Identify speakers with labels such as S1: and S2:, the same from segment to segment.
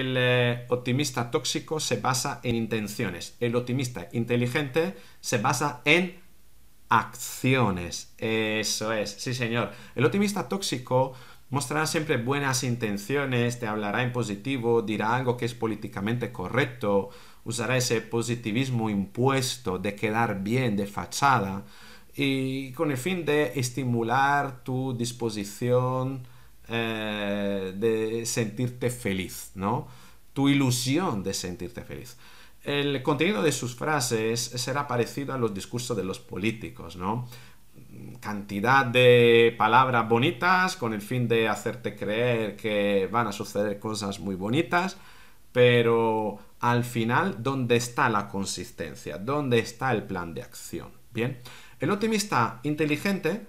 S1: el eh, optimista tóxico se basa en intenciones. El optimista inteligente se basa en acciones. Eso es, sí señor. El optimista tóxico mostrará siempre buenas intenciones, te hablará en positivo, dirá algo que es políticamente correcto, usará ese positivismo impuesto de quedar bien, de fachada, y con el fin de estimular tu disposición eh, de sentirte feliz, ¿no? Tu ilusión de sentirte feliz. El contenido de sus frases será parecido a los discursos de los políticos, ¿no? Cantidad de palabras bonitas con el fin de hacerte creer que van a suceder cosas muy bonitas, pero al final, ¿dónde está la consistencia? ¿Dónde está el plan de acción? Bien, el optimista inteligente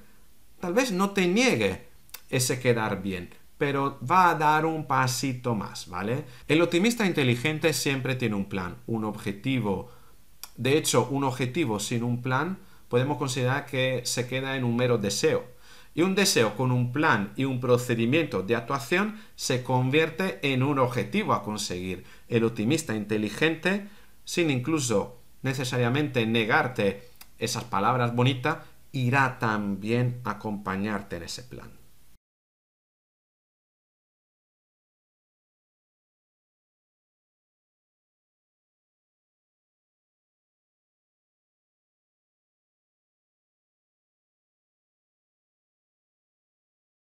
S1: tal vez no te niegue ese quedar bien, pero va a dar un pasito más, ¿vale? El optimista inteligente siempre tiene un plan, un objetivo. De hecho, un objetivo sin un plan podemos considerar que se queda en un mero deseo. Y un deseo con un plan y un procedimiento de actuación se convierte en un objetivo a conseguir. El optimista inteligente, sin incluso necesariamente negarte esas palabras bonitas, irá también acompañarte en ese plan.